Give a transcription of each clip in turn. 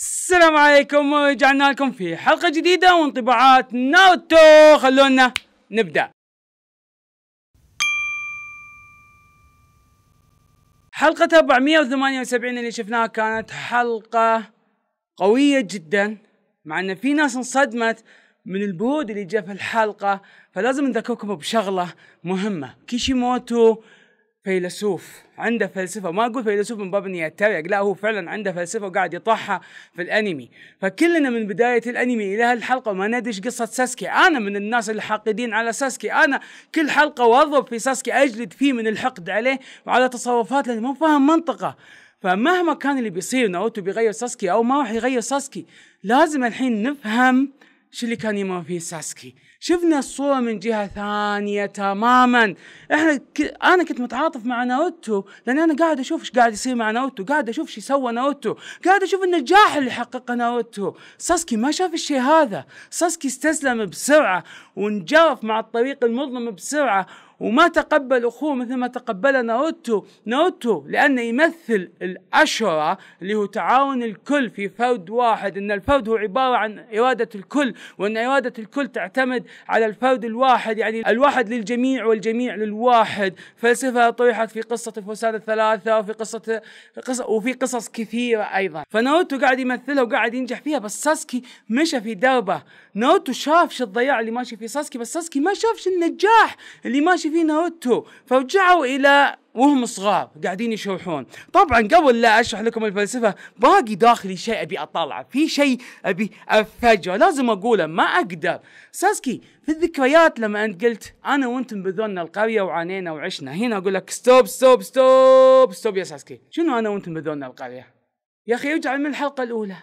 السلام عليكم ورجعنا لكم في حلقة جديدة وانطباعات ناوتو خلونا نبدأ حلقة 478 اللي شفناها كانت حلقة قوية جدا مع ان في ناس انصدمت من البرود اللي جاء في الحلقة فلازم نذكركم بشغلة مهمة كيشيموتو فيلسوف عنده فلسفه ما اقول فيلسوف من باب اني اتريق لا هو فعلا عنده فلسفه وقاعد يطرحها في الانمي فكلنا من بدايه الانمي الى هالحلقه ما ندش قصه ساسكي انا من الناس الحاقدين على ساسكي انا كل حلقه واضرب في ساسكي اجلد فيه من الحقد عليه وعلى تصرفاته لانه مو فاهم منطقه فمهما كان اللي بيصير ناروتو بيغير ساسكي او ما راح يغير ساسكي لازم الحين نفهم شو اللي كان يمر فيه ساسكي شفنا الصورة من جهة ثانية تماما احنا ك... انا كنت متعاطف مع ناوتو لان انا قاعد اشوف ايش قاعد يصير مع ناوتو قاعد اشوف ايش سوى ناوتو قاعد اشوف النجاح اللي حققه ناوتو ساسكي ما شاف الشيء هذا ساسكي استسلم بسرعة وانجرف مع الطريق المظلم بسرعة وما تقبل أخوه مثل ما تقبل ناروتو ناروتو لأنه يمثل الأشرة اللي هو تعاون الكل في فرد واحد أن الفرد هو عبارة عن إرادة الكل وأن إرادة الكل تعتمد على الفرد الواحد يعني الواحد للجميع والجميع للواحد فلسفة طرحت في قصة الفساد الثلاثة وفي قصة, قصة وفي قصص كثيرة أيضا فناروتو قاعد يمثلها وقاعد ينجح فيها بس ساسكي مشى في دربه ناروتو شاف شو الضياع اللي ماشي في ساسكي بس ساسكي ما شافش النجاح اللي ماشي الناس في ناروتو فرجعوا الى وهم صغار قاعدين يشوحون طبعا قبل لا اشرح لكم الفلسفه باقي داخلي شيء ابي اطلعه في شيء ابي افجره لازم اقوله ما اقدر ساسكي في الذكريات لما انت قلت انا وانتم بذلنا القريه وعانينا وعشنا هنا اقول لك ستوب ستوب ستوب ستوب يا ساسكي شنو انا وانتم بذلنا القريه يا اخي ارجع من الحلقه الاولى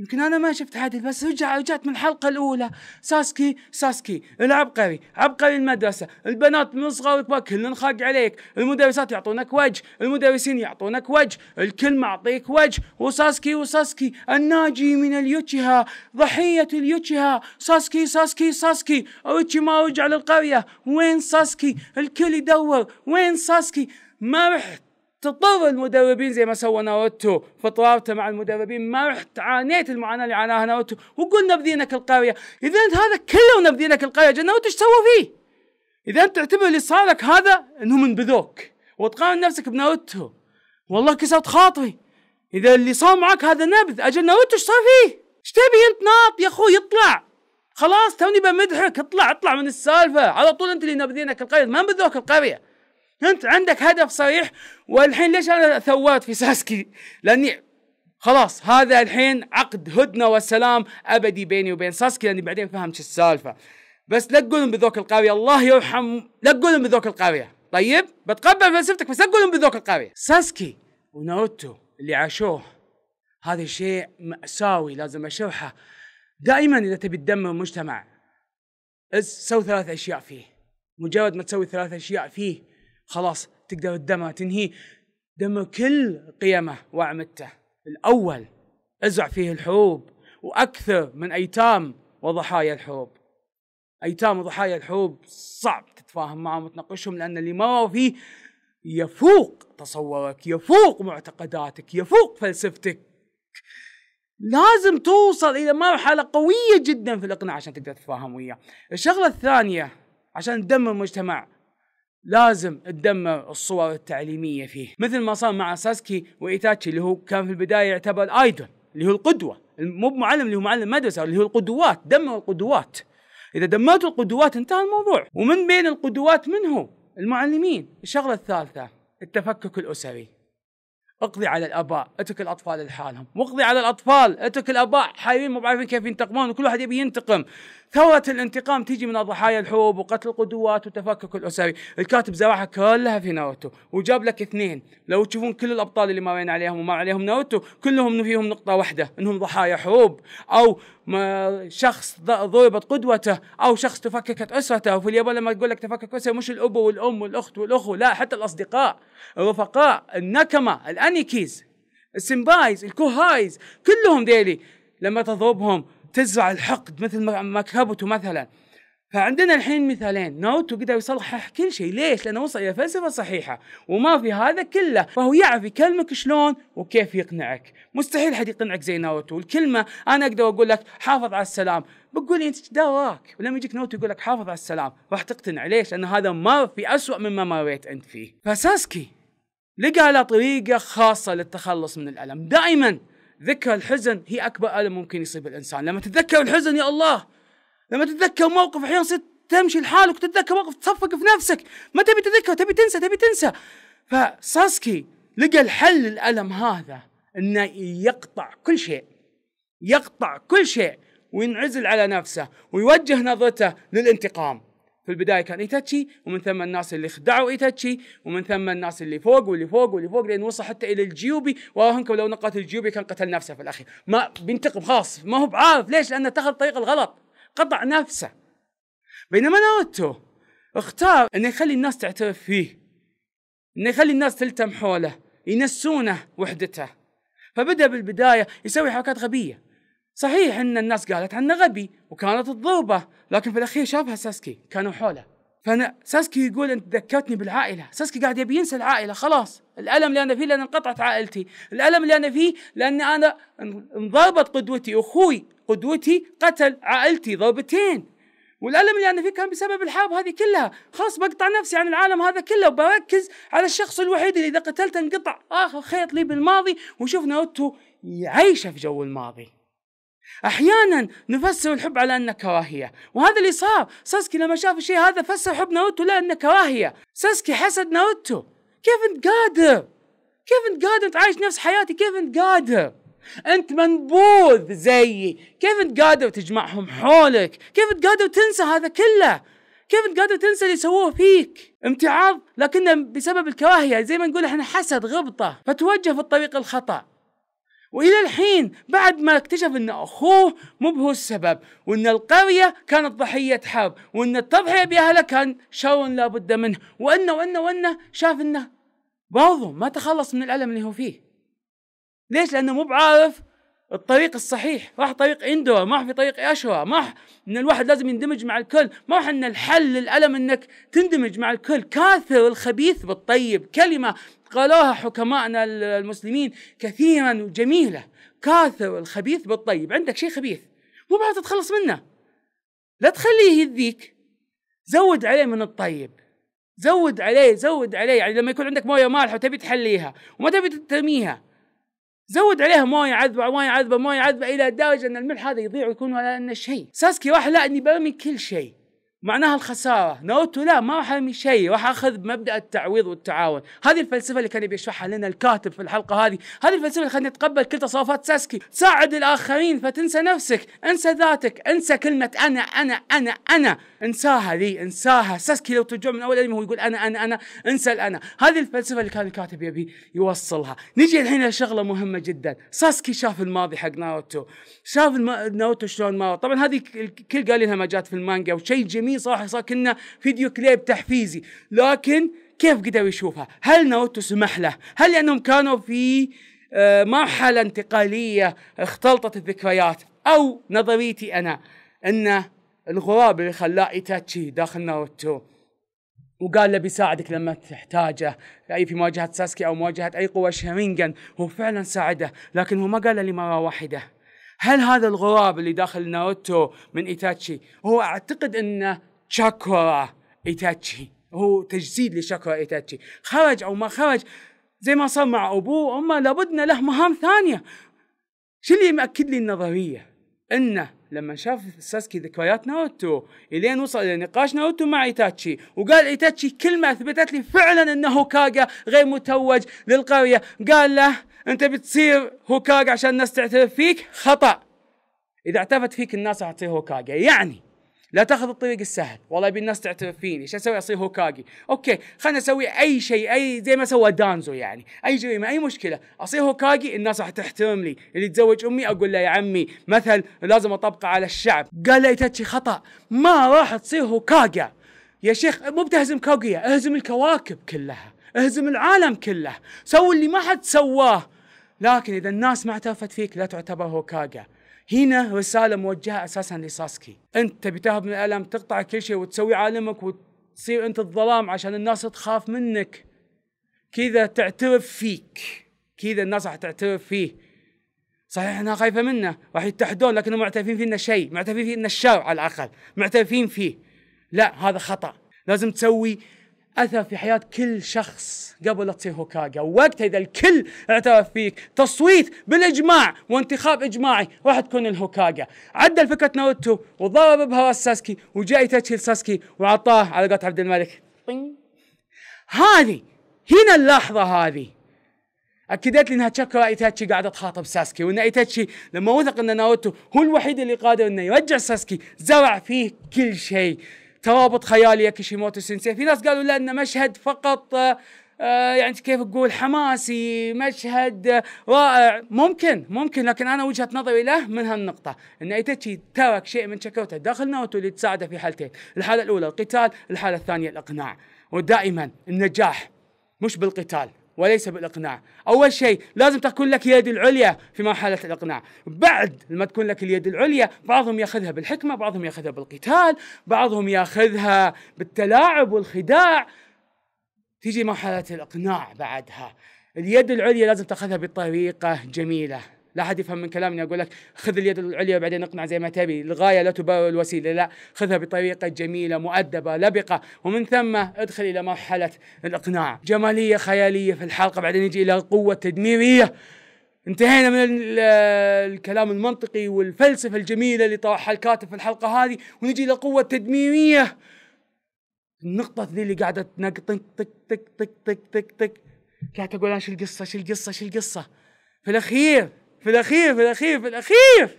يمكن انا ما شفت حدث بس رجع رجعت من الحلقه الاولى ساسكي ساسكي العبقري عبقري المدرسه البنات من صغار وكبار كلن خاق عليك المدرسات يعطونك وجه المدرسين يعطونك وجه الكل معطيك وجه وساسكي وساسكي الناجي من اليوتشيها ضحيه اليوتشيها ساسكي ساسكي ساسكي اوتشي ما رجع للقريه وين ساسكي الكل يدور وين ساسكي ما رحت اضطر المدربين زي ما سوى ناروتو في مع المدربين ما رحت عانيت المعاناه اللي عاناها ناروتو وقلنا بذينك القريه اذا انت هذا كله بذينك القريه ناروتو ايش سوى فيه؟ اذا انت تعتبر اللي صارك هذا انهم انبذوك وتقارن نفسك بناروتو والله كسرت خاطري اذا اللي صار معك هذا نبذ اجل ناروتو ايش صار فيه؟ ايش تبي انت ناط يا اخوي اطلع خلاص توني بمدحك اطلع اطلع من السالفه على طول انت اللي نبذينك القريه ما نبذوك القريه انت عندك هدف صريح والحين ليش انا ثورت في ساسكي لاني خلاص هذا الحين عقد هدنه وسلام ابدي بيني وبين ساسكي لاني بعدين فهمت السالفه بس لا تقولون بذوك القريه الله يرحم لا تقولون بذوك القريه طيب بتقبل فلسفتك بس لا تقولون بذوك القريه ساسكي وناروتو اللي عاشوه هذا شيء مأساوي لازم اشرحه دائما اذا تبي تدمر مجتمع سوي ثلاث اشياء فيه مجرد ما تسوي ثلاث اشياء فيه خلاص تقدر تدمره تنهيه دمر كل قيمه واعمدته الاول ازرع فيه الحروب واكثر من ايتام وضحايا الحروب ايتام وضحايا الحروب صعب تتفاهم معهم وتناقشهم لان اللي مروا فيه يفوق تصورك يفوق معتقداتك يفوق فلسفتك لازم توصل الى مرحله قويه جدا في الاقناع عشان تقدر تتفاهم وياه الشغله الثانيه عشان تدمر مجتمع لازم تدمر الصور التعليمية فيه مثل ما صار مع ساسكي وإيتاتشي اللي هو كان في البداية يعتبر آيدون اللي هو القدوة مو بمعلم اللي هو معلم مدرسة اللي هو القدوات دمر القدوات إذا دمرت القدوات انتهى الموضوع ومن بين القدوات من هو المعلمين الشغلة الثالثة التفكك الأسري اقضي على الاباء اترك الاطفال لحالهم واقضي على الاطفال اترك الاباء حايرين مو بعارفين كيف ينتقمون وكل واحد يبي ينتقم ثورة الانتقام تيجي من ضحايا الحروب وقتل القدوات وتفكك الأسري الكاتب زرعها كلها في ناروتو وجاب لك اثنين لو تشوفون كل الأبطال اللي مرينا عليهم وما عليهم ناروتو كلهم فيهم نقطة واحدة انهم ضحايا حروب او شخص ضربت قدوته او شخص تفككت اسرته وفي اليابان لما تقول لك تفكك اسره مش الاب والام والاخت والاخو لا حتى الاصدقاء الرفقاء النكمه الانيكيز السمبايز الكوهايز كلهم ديلي لما تضربهم تزرع الحقد مثل ما كابوتو مثلا فعندنا الحين مثالين ناروتو قدر يصلح كل شيء ليش لانه وصل الى فلسفه صحيحه وما في هذا كله فهو يعرف يكلمك شلون وكيف يقنعك مستحيل حد يقنعك زي ناروتو الكلمه انا اقدر اقول لك حافظ على السلام بقول لي انت دراك ولما يجيك ناروتو يقول لك حافظ على السلام راح تقتنع ليش لان هذا مر في اسوء مما مريت انت فيه فساسكي لقى له طريقه خاصه للتخلص من الالم دائما ذكرى الحزن هي اكبر الم ممكن يصيب الانسان لما تتذكر الحزن يا الله لما تتذكر موقف احيانا تمشي لحالك تتذكر موقف تصفق في نفسك ما تبي تذكر تبي تنسى تبي تنسى فساسكي لقى الحل للالم هذا انه يقطع كل شيء يقطع كل شيء وينعزل على نفسه ويوجه نظرته للانتقام في البدايه كان ايتاتشي ومن ثم الناس اللي خدعوا ايتاتشي ومن ثم الناس اللي فوق واللي فوق واللي فوق لين وصل حتى الى الجيوبي وهنكو لو نقات الجيوبي كان قتل نفسه في الاخير ما بينتقم خاص ما هو بعارف ليش لانه اتخذ الطريق الغلط قطع نفسه بينما ناوتو اختار انه يخلي الناس تعترف فيه انه يخلي الناس تلتم حوله ينسونه وحدته فبدا بالبدايه يسوي حركات غبيه صحيح ان الناس قالت عنه غبي وكانت تضربه لكن في الاخير شافها ساسكي كانوا حوله فانا ساسكي يقول انت ذكرتني بالعائله ساسكي قاعد يبي ينسى العائله خلاص الالم اللي انا فيه لان انقطعت عائلتي الالم اللي انا فيه لان انا انضربت قدوتي اخوي قدوتي قتل عائلتي ضربتين والالم اللي انا فيه كان بسبب الحرب هذه كلها خلاص بقطع نفسي عن العالم هذا كله وبركز على الشخص الوحيد اللي اذا قتلته انقطع اخر خيط لي بالماضي وشوف ناروتو يعيشه في جو الماضي احيانا نفسر الحب على انه كراهيه وهذا اللي صار ساسكي لما شاف الشيء هذا فسر حب ناروتو لانه كراهيه ساسكي حسد ناروتو كيف انت قادر كيف انت قادر تعيش نفس حياتي كيف انت قادر انت منبوذ زيي كيف انت قادر تجمعهم حولك كيف انت قادر تنسى هذا كله كيف انت قادر تنسى اللي سووه فيك امتعاض لكنه بسبب الكراهيه زي ما نقول احنا حسد غبطه فتوجه في الطريق الخطا والى الحين بعد ما اكتشف ان اخوه مو هو السبب وان القريه كانت ضحيه حرب وان التضحيه باهلها كان شر لابد منه وانه وانه وانه شاف انه برضه ما تخلص من الالم اللي هو فيه ليش لانه مو بعارف الطريق الصحيح راح طريق اندوا ما راح في طريق اشوا ما راح ان الواحد لازم يندمج مع الكل ما راح ان الحل للالم انك تندمج مع الكل كاثر الخبيث بالطيب كلمه قالوها حكمائنا المسلمين كثيرا وجميله كاثر الخبيث بالطيب عندك شيء خبيث مو بعد تتخلص منه لا تخليه يذيك زود عليه من الطيب زود عليه زود عليه يعني لما يكون عندك مويه مالحه وتبي تحليها وما تبي ترميها زود عليها مويه عذبه مويه عذبه مويه عذبه الى درجه ان الملح هذا يضيع ويكون ولا انه شيء ساسكي راح لا اني برمي كل شيء معناها الخساره ناروتو لا ما راح ارمي شيء راح اخذ بمبدا التعويض والتعاون هذه الفلسفه اللي كان يشرحها لنا الكاتب في الحلقه هذه هذه الفلسفه اللي خلتنا نتقبل كل تصرفات ساسكي ساعد الاخرين فتنسى نفسك انسى ذاتك انسى كلمه انا انا انا انا انساها لي انساها ساسكي لو ترجع من اول الانمي هو يقول انا انا انا انسى الانا هذه الفلسفه اللي كان الكاتب يبي يوصلها نجي الحين لشغله مهمه جدا ساسكي شاف الماضي حق ناروتو شاف الم... ناروتو شلون ما طبعا هذه الكل قال لها ما جات في المانجا وشيء جميل مهتمين صراحه صار كنا فيديو كليب تحفيزي لكن كيف قدر يشوفها؟ هل ناروتو سمح له؟ هل لانهم كانوا في آه، مرحله انتقاليه اختلطت الذكريات؟ او نظريتي انا ان الغراب اللي خلاه ايتاتشي داخل ناروتو وقال له بيساعدك لما تحتاجه اي في مواجهه ساسكي او مواجهه اي قوه شيرينجن هو فعلا ساعده لكن هو ما قال له لمره واحده هل هذا الغراب اللي داخل ناروتو من ايتاتشي هو اعتقد انه شاكورا ايتاتشي هو تجسيد لشاكورا ايتاتشي خرج او ما خرج زي ما صار مع ابوه وامه لابدنا له مهام ثانيه شو اللي مأكد لي النظريه انه لما شاف ساسكي ذكريات ناروتو الين وصل الى نقاش ناروتو مع ايتاتشي وقال ايتاتشي كلمه اثبتت لي فعلا انه كاغا غير متوج للقريه قال له انت بتصير هوكاج عشان الناس تعترف فيك خطا اذا اعترفت فيك الناس راح تصير هوكاجي يعني لا تاخذ الطريق السهل والله يبي الناس تعترف فيني ايش اسوي اصير هوكاجي اوكي خلنا اسوي اي شيء اي زي ما سوى دانزو يعني اي جريمه اي مشكله اصير هوكاجي الناس راح تحترم لي اللي تزوج امي اقول له يا عمي مثل لازم اطبقه على الشعب قال لي تاتشي خطا ما راح تصير هوكاجا يا شيخ مو بتهزم كاغويا اهزم الكواكب كلها اهزم العالم كله سوي اللي ما حد سواه لكن اذا الناس ما اعترفت فيك لا تعتبر هوكاغا هنا رساله موجهه اساسا لساسكي انت تبي تهرب من الالم تقطع كل شيء وتسوي عالمك وتصير انت الظلام عشان الناس تخاف منك كذا تعترف فيك كذا الناس راح تعترف فيه صحيح انها خايفه منه راح يتحدون لكنهم معترفين فينا شيء معترفين فينا الشر على الاقل معترفين فيه لا هذا خطا لازم تسوي اثر في حياه كل شخص قبل لا تصير هوكاجا وقتها اذا الكل اعترف فيك، تصويت بالاجماع وانتخاب اجماعي راح تكون الهوكاجا عدل فكره ناروتو وضرب بها ساسكي وجاء تشكيل ساسكي وعطاه على قولة عبد الملك. طيب. هذه هنا اللحظه هذه اكدت لي انها تشكر ايتاتشي قاعده تخاطب ساسكي وان ايتاتشي لما وثق ان ناروتو هو الوحيد اللي قادر انه يرجع ساسكي زرع فيه كل شيء ترابط خيالي يا كيشيموتو سينسي في ناس قالوا لأنه انه مشهد فقط آه، يعني كيف تقول حماسي مشهد رائع ممكن ممكن لكن انا وجهه نظري له من هالنقطه ان ايتشي ترك شيء من شكوته داخل ناروتو اللي تساعده في حالتين الحاله الاولى القتال الحاله الثانيه الاقناع ودائما النجاح مش بالقتال وليس بالاقناع اول شيء لازم تكون لك يد العليا في مرحله الاقناع بعد ما تكون لك اليد العليا بعضهم ياخذها بالحكمه بعضهم ياخذها بالقتال بعضهم ياخذها بالتلاعب والخداع تيجي مرحله الاقناع بعدها اليد العليا لازم تاخذها بطريقه جميله لا احد يفهم من كلامي اقول لك خذ اليد العليا بعدين اقنع زي ما تبي الغايه لا تباوي الوسيله لا خذها بطريقه جميله مؤدبه لبقه ومن ثم ادخل الى مرحله الاقناع جماليه خياليه في الحلقه بعدين يجي الى القوه التدميريه انتهينا من الكلام المنطقي والفلسفه الجميله اللي طرحها الكاتب في الحلقه هذه ونجي الى قوه التدميريه النقطة ذي اللي قاعدة تنق طق طق طق طق طق طق قاعد اقول انا شو القصة شو القصة شو القصة في الاخير في الاخير في الاخير في الاخير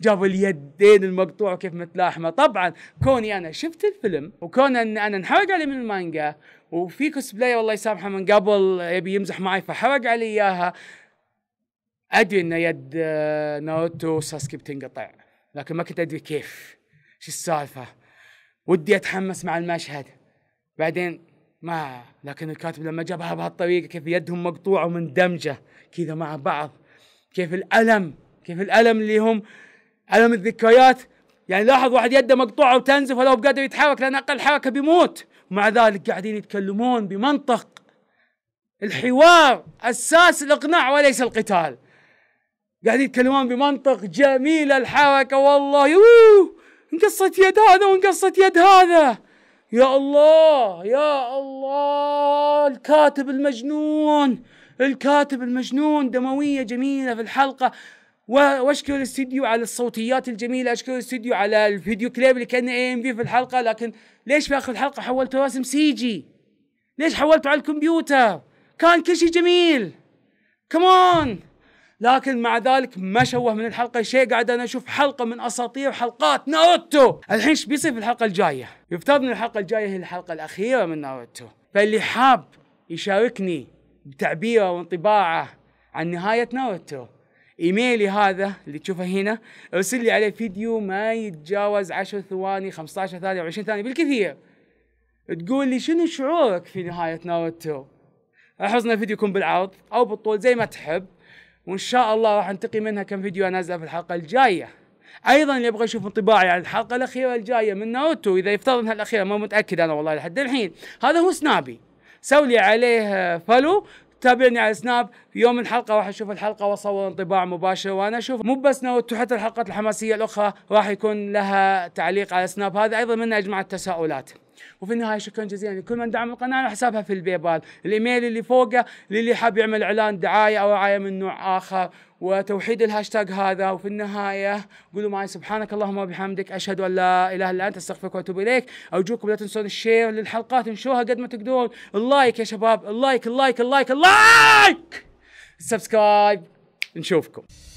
جابوا اليدين المقطوع كيف متلاحمه طبعا كوني انا شفت الفيلم وكون ان انا انحرق علي من المانجا وفي كوسبلاي والله يسامحه من قبل يبي يمزح معي فحرق علي اياها ادري ان يد آه، ناروتو وساسكي بتنقطع لكن ما كنت ادري كيف شو السالفه ودي اتحمس مع المشهد بعدين ما لكن الكاتب لما جابها بهالطريقه كيف يدهم مقطوعه ومندمجه كذا مع بعض كيف الالم كيف الالم اللي هم الم الذكريات يعني لاحظ واحد يده مقطوعه وتنزف ولو بقدر يتحرك لان اقل حركه بيموت ومع ذلك قاعدين يتكلمون بمنطق الحوار اساس الاقناع وليس القتال قاعدين يتكلمون بمنطق جميل الحركه والله يوه انقصت يد هذا وانقصت يد هذا يا الله يا الله الكاتب المجنون الكاتب المجنون دموية جميلة في الحلقة واشكر الاستديو على الصوتيات الجميله اشكر الاستديو على الفيديو كليب اللي كان اي ام في في الحلقه لكن ليش في اخر الحلقه حولته رسم جي ليش حولته على الكمبيوتر كان كل شيء جميل كمان لكن مع ذلك ما شوه من الحلقة شيء قاعد أنا أشوف حلقة من أساطير حلقات ناروتو الحين ايش بيصير في الحلقة الجاية يفترض أن الحلقة الجاية هي الحلقة الأخيرة من ناروتو فاللي حاب يشاركني تعبيره وانطباعه عن نهاية ناروتو ايميلي هذا اللي تشوفه هنا ارسل لي عليه فيديو ما يتجاوز 10 ثواني 15 ثانية 20 ثانية بالكثير تقول لي شنو شعورك في نهاية ناروتو الفيديو فيديوكم بالعرض او بالطول زي ما تحب وان شاء الله راح انتقي منها كم فيديو انزله في الحلقة الجاية ايضا اللي يبغى يشوف انطباعي عن الحلقة الاخيرة الجاية من ناروتو اذا يفترض انها الاخيرة ما متأكد انا والله لحد الحين هذا هو سنابي سوي لي عليه آه، فولو تابعني على سناب في يوم الحلقه راح اشوف الحلقه واصور انطباع مباشر وانا اشوف مو بس نوت حتى الحلقات الحماسيه الاخرى راح يكون لها تعليق على سناب هذا ايضا منها اجمع التساؤلات وفي النهايه شكرا جزيلا لكل من دعم القناه على حسابها في البيبال الايميل اللي فوقه للي حاب يعمل اعلان دعايه او رعايه من نوع اخر وتوحيد الهاشتاج هذا وفي النهاية قولوا معي سبحانك اللهم وبحمدك أشهد أن لا إله إلا أنت أستغفرك وأتوب إليك أرجوكم لا تنسون الشير للحلقات انشوها قد ما تقدرون اللايك يا شباب اللايك اللايك اللايك اللايك سبسكرايب نشوفكم